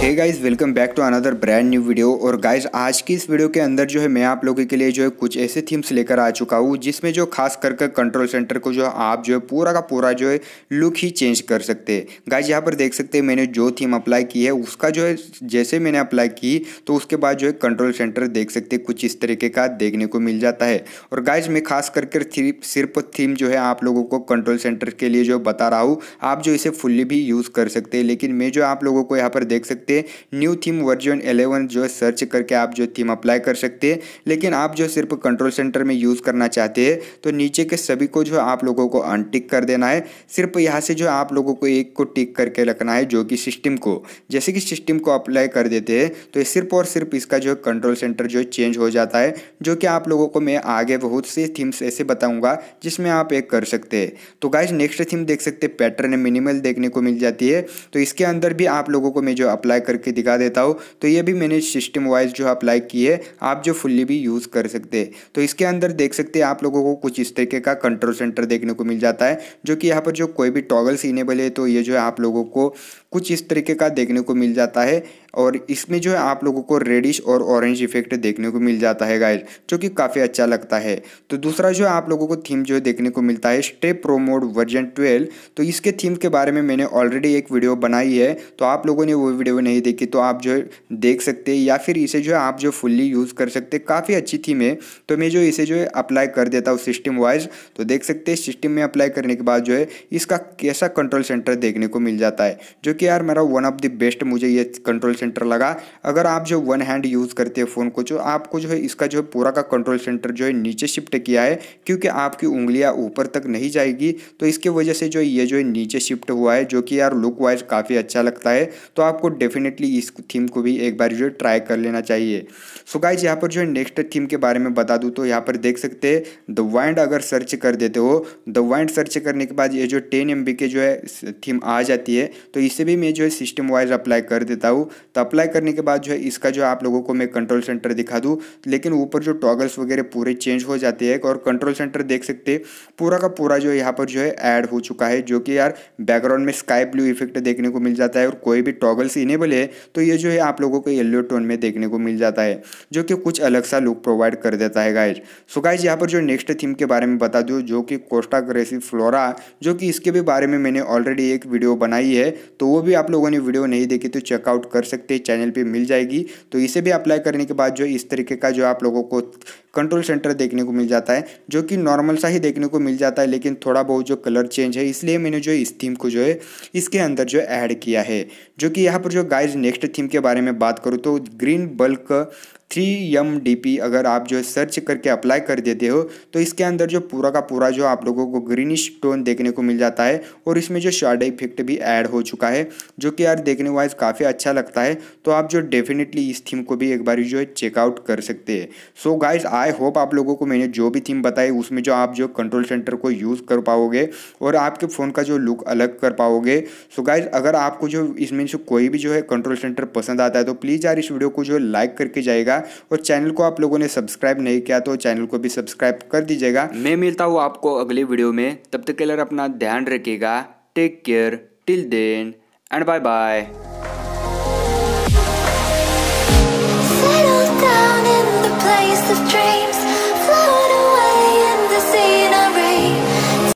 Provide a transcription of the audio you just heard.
hey guys welcome back to another brand new video और guys आज की इस वीडियो के अंदर जो है मैं आप लोगों के लिए जो है कुछ ऐसे थीम्स लेकर आ चुका हूँ जिसमें जो खास कर कंट्रोल सेंटर को जो है आप जो है पूरा का पूरा जो है लुक ही चेंज कर सकते हैं गाइस यहाँ पर देख सकते हैं मैंने जो थीम अप्लाई की है उसका जो है जैसे मैंने अप्लाई की तो उसके बाद जो है कंट्रोल सेंटर देख सकते कुछ इस तरीके का देखने को मिल जाता है और गाइज मैं खास कर सिर्फ थीम जो है आप लोगों को कंट्रोल सेंटर के लिए जो बता रहा हूँ आप जो इसे फुल्ली भी यूज़ कर सकते हैं लेकिन मैं जो आप लोगों को यहाँ पर देख सकते सकते न्यू थीम वर्जन एलेवन जो है सर्च करके आप जो थीम अप्लाई कर सकते हैं लेकिन आप जो सिर्फ कंट्रोल सेंटर में यूज़ करना चाहते हैं तो नीचे के सभी को जो है आप लोगों को अनटिक कर देना है सिर्फ यहाँ से जो है आप लोगों को एक को टिक करके रखना है जो कि सिस्टम को जैसे कि सिस्टम को अप्लाई कर देते हैं तो सिर्फ और सिर्फ इसका जो है कंट्रोल सेंटर जो है चेंज हो जाता है जो कि आप लोगों को मैं आगे बहुत से थीम्स ऐसे बताऊंगा जिसमें आप एक कर सकते हैं तो गाइज नेक्स्ट थीम देख सकते हैं पैटर्न मिनिमल देखने को मिल जाती है तो इसके अंदर भी आप लोगों को मैं जो अप्लाई अप्लाई करके दिखा देता हूँ तो ये भी मैंने सिस्टम वाइज जो अप्लाई की है आप जो फुल्ली भी यूज़ कर सकते हैं तो इसके अंदर देख सकते हैं आप लोगों को कुछ इस तरीके का कंट्रोल सेंटर देखने को मिल जाता है जो कि यहाँ पर जो कोई भी टॉगल्स इनेबल है तो ये जो है आप लोगों को कुछ इस तरीके का देखने को मिल जाता है और इसमें जो है आप लोगों को रेडिश और ऑरेंज इफेक्ट देखने को मिल जाता है गाइज जो कि काफ़ी अच्छा लगता है तो दूसरा जो है आप लोगों को थीम जो है देखने को मिलता है stay pro mode version twelve तो इसके थीम के बारे में मैंने ऑलरेडी एक वीडियो बनाई है तो आप लोगों ने वो वीडियो नहीं देखी तो आप जो है देख सकते हैं या फिर इसे जो है आप जो फुल्ली यूज़ कर सकते काफ़ी अच्छी थीम है तो मैं जो इसे जो है अप्लाई कर देता हूँ सिस्टम वाइज तो देख सकते हैं सिस्टम में अप्लाई करने के बाद जो है इसका कैसा कंट्रोल सेंटर देखने को मिल जाता है जो कि यार मेरा वन ऑफ द बेस्ट मुझे ये कंट्रोल सेंटर लगा अगर आप जो वन हैंड यूज़ करते हैं फ़ोन को जो आपको जो है इसका जो है पूरा का कंट्रोल सेंटर जो है नीचे शिफ्ट किया है क्योंकि आपकी उंगलियां ऊपर तक नहीं जाएगी तो इसकी वजह से जो ये जो है नीचे शिफ्ट हुआ है जो कि यार लुक वाइज काफ़ी अच्छा लगता है तो आपको डेफिनेटली इस थीम को भी एक बार जो है ट्राई कर लेना चाहिए सो गाइज यहाँ पर जो है नेक्स्ट थीम के बारे में बता दूँ तो यहाँ पर देख सकते हैं द वाइंड अगर सर्च कर देते हो द वाइंड सर्च करने के बाद ये जो टेन एम के जो है थीम आ जाती है तो इसे भी मैं जो है सिस्टम वाइज अप्लाई कर देता हूँ तो अप्लाई करने के बाद जो है इसका जो आप लोगों को मैं कंट्रोल सेंटर दिखा दूँ लेकिन ऊपर जो टॉगल्स वगैरह पूरे चेंज हो जाते हैं और कंट्रोल सेंटर देख सकते पूरा का पूरा जो यहाँ पर जो है ऐड हो चुका है जो कि यार बैकग्राउंड में स्काई ब्लू इफेक्ट देखने को मिल जाता है और कोई भी टॉगल्स इनेबल है तो ये जो है आप लोगों को येलो टोन में देखने को मिल जाता है जो कि कुछ अलग सा लुक प्रोवाइड कर देता है गाइज सो गाइज यहाँ पर जो नेक्स्ट थीम के बारे में बता दूँ जो कि कोस्टा ग्रेसिव फ्लोरा जो कि इसके भी बारे में मैंने ऑलरेडी एक वीडियो बनाई है तो वो भी आप लोगों ने वीडियो नहीं देखी तो चेकआउट कर सकते सकते हैं चैनल पे मिल जाएगी तो इसे भी अप्लाई करने के बाद जो इस तरीके का जो आप लोगों को कंट्रोल सेंटर देखने को मिल जाता है जो कि नॉर्मल सा ही देखने को मिल जाता है लेकिन थोड़ा बहुत जो कलर चेंज है इसलिए मैंने जो इस थीम को जो है इसके अंदर जो ऐड किया है जो कि यहाँ पर जो गाइज नेक्स्ट थीम के बारे में बात करूँ तो green bulk three M D P अगर आप जो है सर्च करके अप्लाई कर देते हो तो इसके अंदर जो पूरा का पूरा जो आप लोगों को ग्रीनिश टोन देखने को मिल जाता है और इसमें जो शार्ड इफेक्ट भी ऐड हो चुका है जो कि यार देखने वाइज काफ़ी अच्छा लगता है तो आप जो डेफिनेटली इस थीम को भी एक बार जो है चेकआउट कर सकते हैं सो गाइज आई होप आप लोगों को मैंने जो भी थीम बताई उसमें जो आप जो कंट्रोल सेंटर को यूज़ कर पाओगे और आपके फ़ोन का जो लुक अलग कर पाओगे सो गाइज अगर आपको जो इसमें से कोई भी जो है कंट्रोल सेंटर पसंद आता है तो प्लीज़ यार इस वीडियो को जो है लाइक करके जाएगा और चैनल को आप लोगों ने सब्सक्राइब नहीं किया तो चैनल को भी सब्सक्राइब कर दीजिएगा मैं मिलता हूँ आपको अगले वीडियो में तब तक के लिए अपना ध्यान रखिएगा take care till then and bye bye